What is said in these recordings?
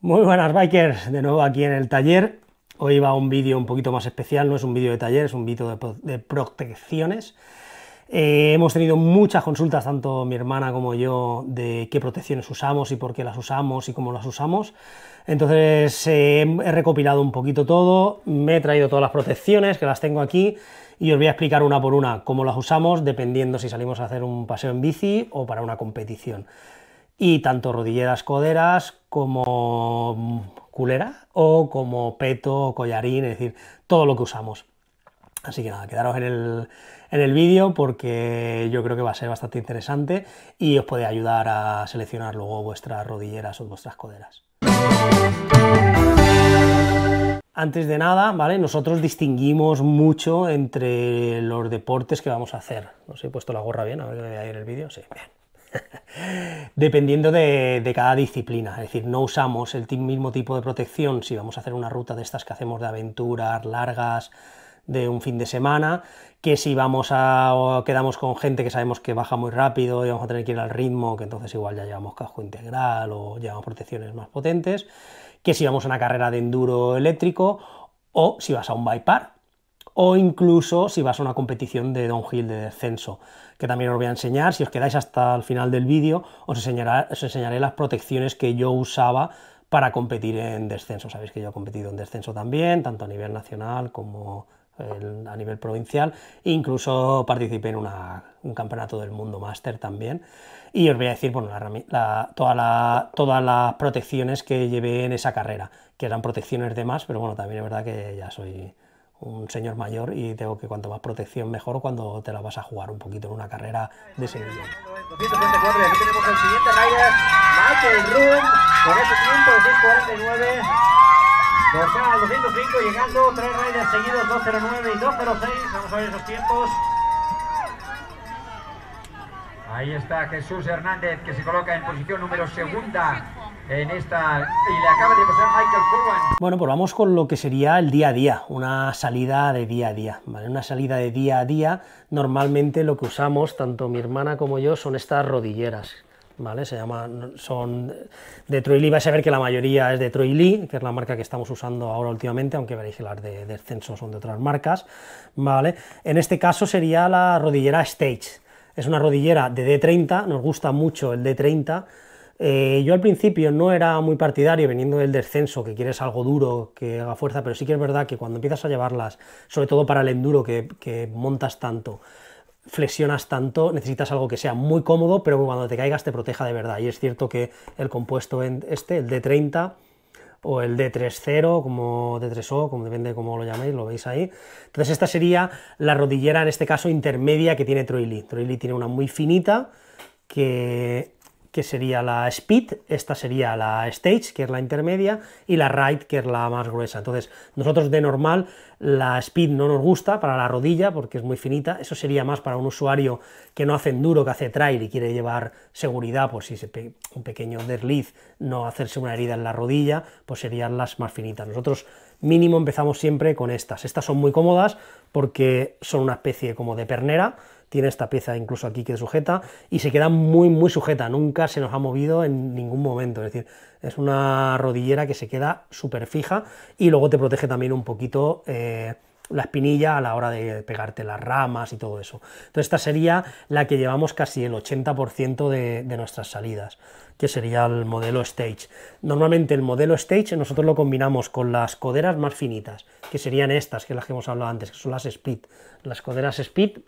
Muy buenas bikers, de nuevo aquí en el taller. Hoy va un vídeo un poquito más especial, no es un vídeo de taller, es un vídeo de, protecciones. Eh, hemos tenido muchas consultas, tanto mi hermana como yo, de qué protecciones usamos y por qué las usamos y cómo las usamos. Entonces eh, he recopilado un poquito todo, me he traído todas las protecciones que las tengo aquí y os voy a explicar una por una cómo las usamos, dependiendo si salimos a hacer un paseo en bici o para una competición. Y tanto rodilleras coderas como culera o como peto collarín, es decir, todo lo que usamos. Así que nada, quedaros en el, vídeo porque yo creo que va a ser bastante interesante y os puede ayudar a seleccionar luego vuestras rodilleras o vuestras coderas. Antes de nada, ¿vale? Nosotros distinguimos mucho entre los deportes que vamos a hacer. No sé, he puesto la gorra bien, a ver que me voy el vídeo. Sí, bien. dependiendo de, cada disciplina. Es decir, no usamos el mismo tipo de protección si vamos a hacer una ruta de estas que hacemos de aventuras largas de un fin de semana, que si vamos a quedamos con gente que sabemos que baja muy rápido y vamos a tener que ir al ritmo, que entonces igual ya llevamos casco integral o llevamos protecciones más potentes, que si vamos a una carrera de enduro eléctrico o si vas a un bike park, o incluso si vas a una competición de downhill de descenso, que también os voy a enseñar. Si os quedáis hasta el final del vídeo, os, enseñaré las protecciones que yo usaba para competir en descenso. Sabéis que yo he competido en descenso también, tanto a nivel nacional como a nivel provincial. incluso participé en un campeonato del mundo máster también. Y os voy a decir bueno, todas las protecciones que llevé en esa carrera, que eran protecciones de más, pero bueno, también es verdad que ya soy un señor mayor y tengo que cuanto más protección mejor cuando te la vas a jugar un poquito en una carrera de ese nivel. 224 aquí tenemos el siguiente rider, Michael Rubin, con ese tiempo de 649. Dorsal 205 llegando, tres riders seguidos, 209 y 206. Vamos a ver esos tiempos. Ahí está Jesús Hernández que se coloca en posición número segunda en esta y le acaba de pasar Michael Cowan. Bueno, pues vamos con lo que sería el día a día, una salida de día a día, ¿vale? Una salida de día a día, normalmente lo que usamos, tanto mi hermana como yo, son estas rodilleras. ¿Vale? Se llaman, son de Troy Lee, vais a ver que la mayoría es de Troy Lee, que es la marca que estamos usando ahora últimamente, aunque veréis que las de descenso son de otras marcas, ¿vale? En este caso sería la rodillera Stage, es una rodillera de D30, nos gusta mucho el D30, eh, yo al principio no era muy partidario veniendo del descenso, que quieres algo duro, que haga fuerza, pero sí que es verdad que cuando empiezas a llevarlas, sobre todo para el enduro que, montas tanto, flexionas tanto, necesitas algo que sea muy cómodo, pero que cuando te caigas te proteja de verdad. Y es cierto que el compuesto en este, el D30 o el D30, como D3O, como depende de cómo lo llaméis, lo veis ahí. Entonces esta sería la rodillera, en este caso intermedia, que tiene Troili. Troili tiene una muy finita, que que sería la Speed, esta sería la Stage, que es la intermedia, y la Ride, que es la más gruesa. Entonces, nosotros de normal la Speed no nos gusta para la rodilla porque es muy finita, eso sería más para un usuario que no hace enduro, que hace trail y quiere llevar seguridad, por pues si se un pequeño desliz, no hacerse una herida en la rodilla, pues serían las más finitas. Nosotros mínimo empezamos siempre con estas. Estas son muy cómodas porque son una especie como de pernera, tiene esta pieza incluso aquí que sujeta y se queda muy, muy sujeta, nunca se nos ha movido en ningún momento. Es decir, es una rodillera que se queda súper fija y luego te protege también un poquito. Eh, la espinilla a la hora de pegarte las ramas y todo eso. Entonces esta sería la que llevamos casi el 80% de, nuestras salidas, que sería el modelo Stage. Normalmente el modelo Stage nosotros lo combinamos con las coderas más finitas, que serían estas, que las que hemos hablado antes, que son las Speed. Las coderas Speed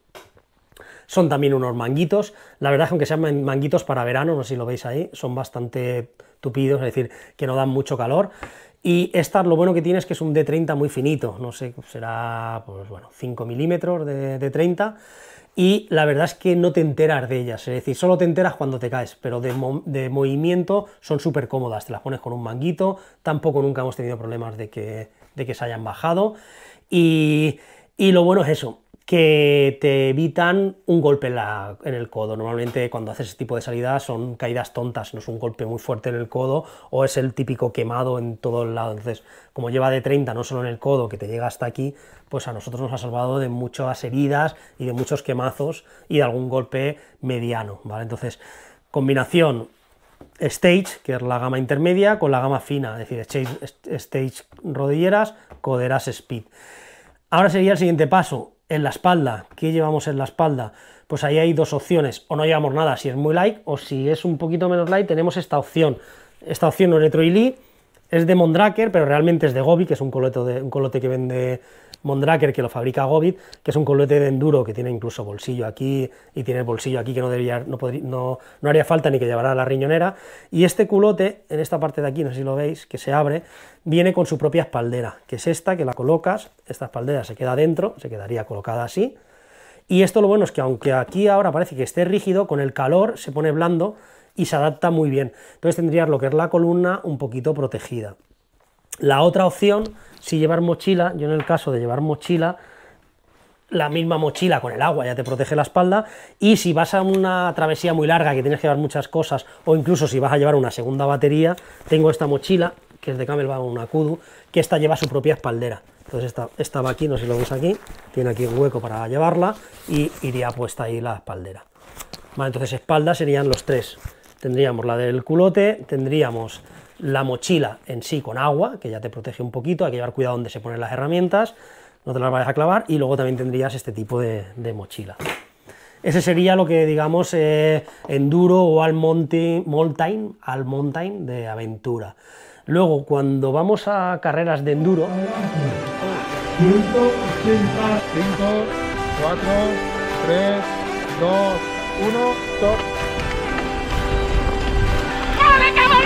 son también unos manguitos. La verdad es que aunque sean manguitos para verano, no sé si lo veis ahí, son bastante tupidos, es decir, que no dan mucho calor. Y esta lo bueno que tiene es que es un D30 muy finito, no sé, será pues, bueno, 5 milímetros de, de 30 y la verdad es que no te enteras de ellas, es decir, solo te enteras cuando te caes, pero de, movimiento son súper cómodas, te las pones con un manguito, tampoco nunca hemos tenido problemas de que, de que se hayan bajado y, y lo bueno es eso, que te evitan un golpe en, el codo. Normalmente cuando haces ese tipo de salidas son caídas tontas, no es un golpe muy fuerte en el codo o es el típico quemado en todo el lado. Entonces, como lleva de 30, no solo en el codo, que te llega hasta aquí, pues a nosotros nos ha salvado de muchas heridas y de muchos quemazos y de algún golpe mediano, ¿vale? Entonces, combinación Stage, que es la gama intermedia, con la gama fina, es decir, Stage rodilleras, coderas Speed. Ahora sería el siguiente paso, en la espalda. ¿Qué llevamos en la espalda? Pues ahí hay dos opciones. O no llevamos nada si es muy light o si es un poquito menos light tenemos esta opción. Esta opción retroilí, es de Mondraker, pero realmente es de Gobi, que es un, de, un colote que vende Mondraker, que lo fabrica Gobit, que es un culote de enduro que tiene incluso bolsillo aquí y tiene el bolsillo aquí que no, debería, no, no, haría falta ni que llevara la riñonera. Y este culote, en esta parte de aquí, no sé si lo veis, que se abre, viene con su propia espaldera, que es esta, que la colocas, esta espaldera se queda dentro, se quedaría colocada así. Y esto lo bueno es que aunque aquí ahora parece que esté rígido, con el calor se pone blando y se adapta muy bien. Entonces tendrías lo que es la columna un poquito protegida. La otra opción, si llevar mochila, yo en el caso de llevar mochila, la misma mochila con el agua ya te protege la espalda y si vas a una travesía muy larga que tienes que llevar muchas cosas o incluso si vas a llevar una segunda batería, tengo esta mochila que es de Camelback una Kudu, que esta lleva su propia espaldera. Entonces esta, va aquí, no sé si lo vemos aquí, tiene aquí un hueco para llevarla y iría puesta ahí la espaldera. entonces espalda serían los tres. Tendríamos la del culote, tendríamos la mochila en sí con agua, que ya te protege un poquito, hay que llevar cuidado donde se ponen las herramientas, no te las vayas a clavar, y luego también tendrías este tipo de, mochila. Ese sería lo que digamos eh, enduro o al mountain, mountain, al mountain de aventura. Luego, cuando vamos a carreras de enduro... 5, 4, 3, 2, 1,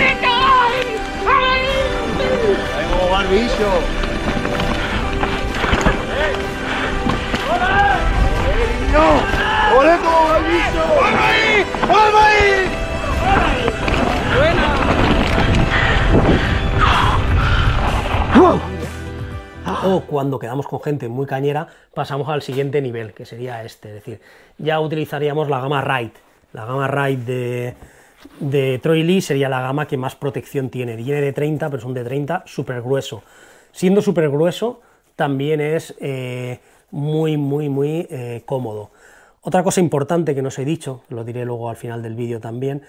ahí! ahí! O cuando quedamos con gente muy cañera, pasamos al siguiente nivel, que sería este. Es decir, ya utilizaríamos la gama Ride. La gama Ride de de Troy Lee sería la gama que más protección tiene. Tiene de 30, pero son de 30 súper grueso. Siendo súper grueso, también es eh, muy, muy, muy eh, cómodo. Otra cosa importante que no os he dicho, lo diré luego al final del vídeo también,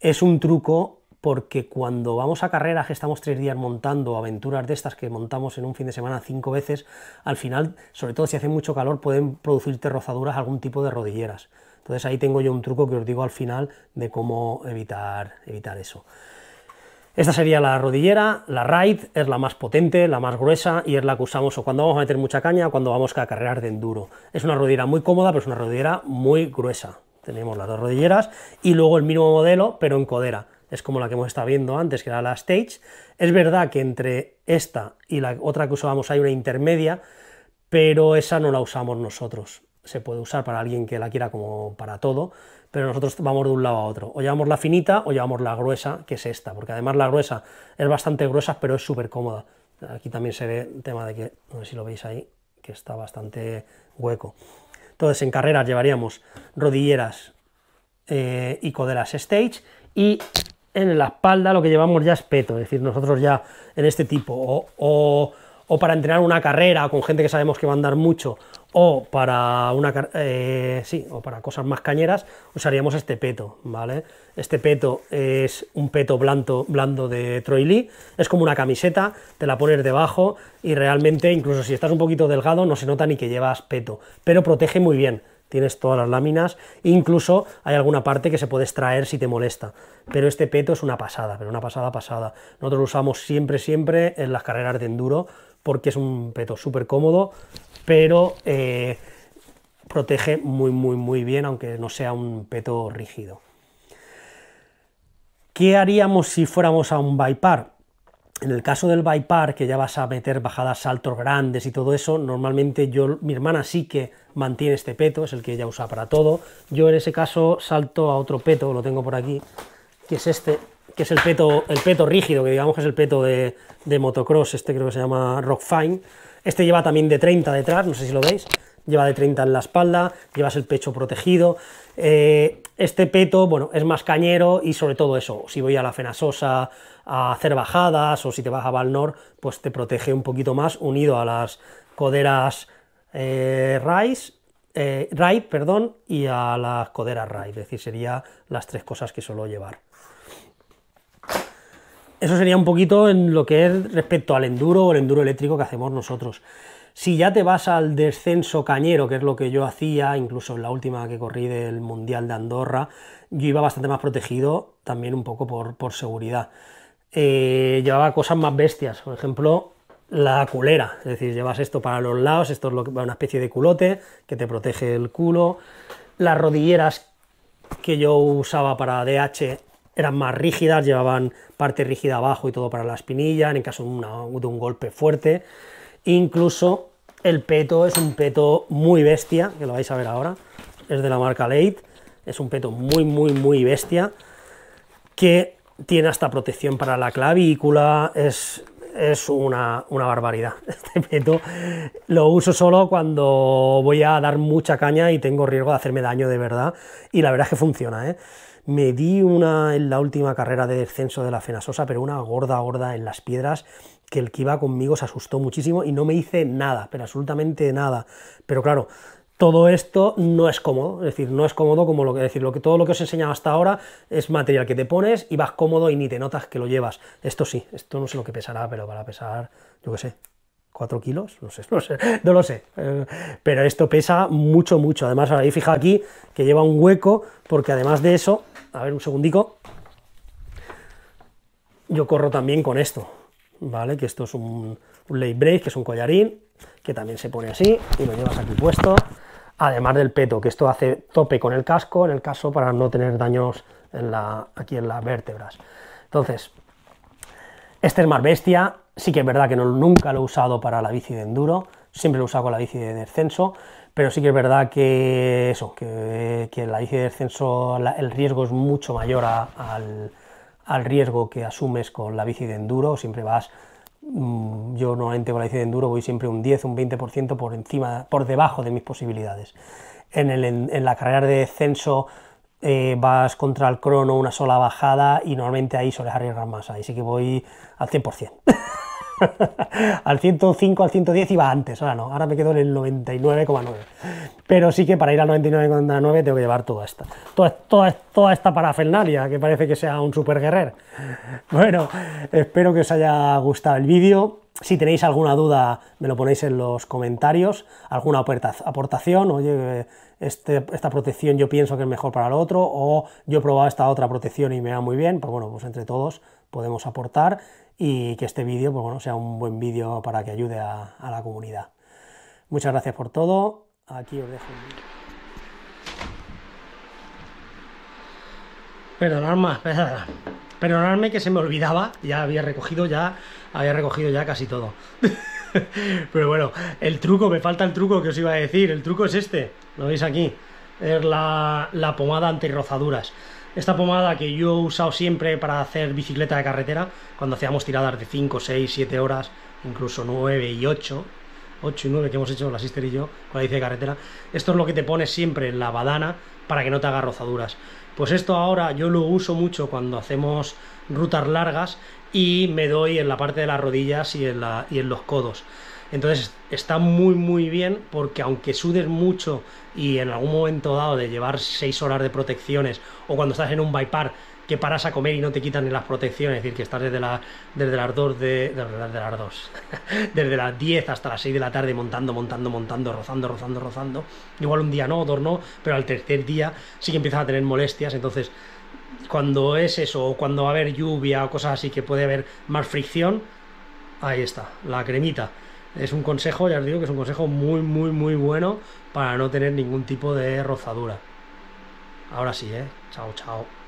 es un truco porque cuando vamos a carreras que estamos tres días montando, aventuras de estas que montamos en un fin de semana cinco veces, al final, sobre todo si hace mucho calor, pueden producirte rozaduras algún tipo de rodilleras. Entonces ahí tengo yo un truco que os digo al final de cómo evitar, evitar eso. Esta sería la rodillera, la ride es la más potente, la más gruesa y es la que usamos o cuando vamos a meter mucha caña cuando vamos a cargar de enduro. Es una rodillera muy cómoda, pero es una rodillera muy gruesa. Tenemos las dos rodilleras y luego el mismo modelo, pero en codera. Es como la que hemos estado viendo antes, que era la Stage. Es verdad que entre esta y la otra que usábamos hay una intermedia, pero esa no la usamos nosotros se puede usar para alguien que la quiera como para todo, pero nosotros vamos de un lado a otro. O llevamos la finita o llevamos la gruesa, que es esta, porque además la gruesa es bastante gruesa, pero es súper cómoda. Aquí también se ve el tema de que, no sé si lo veis ahí, que está bastante hueco. Entonces en carreras llevaríamos rodilleras eh, y coderas stage y en la espalda lo que llevamos ya es peto, es decir, nosotros ya en este tipo o o para entrenar una carrera con gente que sabemos que va a andar mucho, o para una eh, sí, o para cosas más cañeras, usaríamos pues este peto, ¿vale? Este peto es un peto blando, blando de Troy Lee, es como una camiseta, te la pones debajo y realmente, incluso si estás un poquito delgado, no se nota ni que llevas peto, pero protege muy bien. Tienes todas las láminas, incluso hay alguna parte que se puede extraer si te molesta. Pero este peto es una pasada, pero una pasada pasada. Nosotros lo usamos siempre, siempre en las carreras de enduro, porque es un peto súper cómodo, pero eh, protege muy, muy, muy bien, aunque no sea un peto rígido. ¿Qué haríamos si fuéramos a un bypar? En el caso del bypar, que ya vas a meter bajadas, saltos grandes y todo eso, normalmente yo, mi hermana sí que mantiene este peto, es el que ella usa para todo. Yo en ese caso salto a otro peto, lo tengo por aquí, que es este, que es el peto, el peto rígido, que digamos que es el peto de, motocross, este creo que se llama Rockfine. Este lleva también de 30 detrás, no sé si lo veis, lleva de 30 en la espalda, llevas el pecho protegido. Eh, este peto, bueno, es más cañero y sobre todo eso, si voy a la Fenasosa a hacer bajadas o si te vas a Valnor, pues te protege un poquito más unido a las coderas eh, eh perdón, y a las coderas Rai, es decir, serían las tres cosas que suelo llevar. Eso sería un poquito en lo que es respecto al enduro o el enduro eléctrico que hacemos nosotros. Si ya te vas al descenso cañero, que es lo que yo hacía, incluso en la última que corrí del Mundial de Andorra, yo iba bastante más protegido, también un poco por, seguridad. Eh, llevaba cosas más bestias, por ejemplo, la culera, es decir, llevas esto para los lados, esto es una especie de culote que te protege el culo, las rodilleras que yo usaba para DH eran más rígidas, llevaban parte rígida abajo y todo para la espinilla, en caso de, un golpe fuerte. Incluso el peto es un peto muy bestia, que lo vais a ver ahora, es de la marca late es un peto muy, muy, muy bestia, que tiene hasta protección para la clavícula, es, es una, una, barbaridad. Este peto lo uso solo cuando voy a dar mucha caña y tengo riesgo de hacerme daño de verdad, y la verdad es que funciona, ¿eh? Me di una en la última carrera de descenso de la Fenasosa, pero una gorda, gorda en las piedras, que el que iba conmigo se asustó muchísimo y no me hice nada, pero absolutamente nada. Pero claro, todo esto no es cómodo, es decir, no es cómodo como lo que decir, lo que todo lo que os he enseñado hasta ahora es material que te pones y vas cómodo y ni te notas que lo llevas. Esto sí, esto no sé lo que pesará, pero para pesar, yo qué sé, 4 kilos, no sé, no, lo sé. Eh, pero esto pesa mucho, mucho. Además, ahora fija aquí que lleva un hueco, porque además de eso, a ver un segundico, yo corro también con esto, ¿vale? Que esto es un, un late que es un collarín, que también se pone así y lo llevas aquí puesto. Además del peto, que esto hace tope con el casco, en el caso para no tener daños en la, aquí en las vértebras. Entonces, este es más bestia, sí que es verdad que no, nunca lo he usado para la bici de enduro, siempre lo he usado con la bici de descenso, pero sí que es verdad que eso, que, la bici de descenso el riesgo es mucho mayor al, riesgo que asumes con la bici de enduro, siempre vas, mm, yo normalmente con la bici de enduro voy siempre un 10, un 20% por encima, por debajo de mis posibilidades. En, la carrera de descenso eh, vas contra el crono una sola bajada y normalmente ahí sueles arriesgar más, ahí sí que voy al 100%. al 105, al 110 iba antes, ahora no, ahora me quedo en el 99,9. Pero sí que para ir al 99,9 tengo que llevar toda esta, toda, toda, esta parafernalia, que parece que sea un super guerrer. Bueno, espero que os haya gustado el vídeo. Si tenéis alguna duda, me lo ponéis en los comentarios, alguna aportación, oye, este, esta protección yo pienso que es mejor para el otro, o yo he probado esta otra protección y me va muy bien, pues bueno, pues entre todos podemos aportar y que este vídeo pues bueno, sea un buen vídeo para que ayude a, la comunidad. Muchas gracias por todo. Aquí os dejo un Perdonadme, perdonadme que se me olvidaba, ya había recogido ya, había recogido ya casi todo. Pero bueno, el truco, me falta el truco que os iba a decir, el truco es este, lo veis aquí, es la, la pomada antirrozaduras. Esta pomada que yo he usado siempre para hacer bicicleta de carretera, cuando hacíamos tiradas de 5, 6, 7 horas, incluso 9 y 8, 8 y 9 que hemos hecho la sister y yo con la bici de carretera, esto es lo que te pones siempre en la badana para que no te haga rozaduras. Pues esto ahora yo lo uso mucho cuando hacemos rutas largas y me doy en la parte de las rodillas y y en los codos. Entonces está muy muy bien porque aunque sudes mucho y en algún momento dado de llevar 6 horas de protecciones o cuando estás en un bypar que paras a comer y no te quitan ni las protecciones, es decir, que estás desde, desde las 2 de, desde las 2, desde las 10 hasta las 6 de la tarde montando, montando, montando, rozando, rozando, rozando. Igual un día no, otro no, pero al tercer día sí que empiezas a tener molestias, entonces cuando es eso, o cuando va a haber lluvia o cosas así que puede haber más fricción, ahí está, la cremita es un consejo, ya os digo que es un consejo muy, muy, muy bueno para no tener ningún tipo de rozadura. Ahora sí, ¿eh? Chao, chao.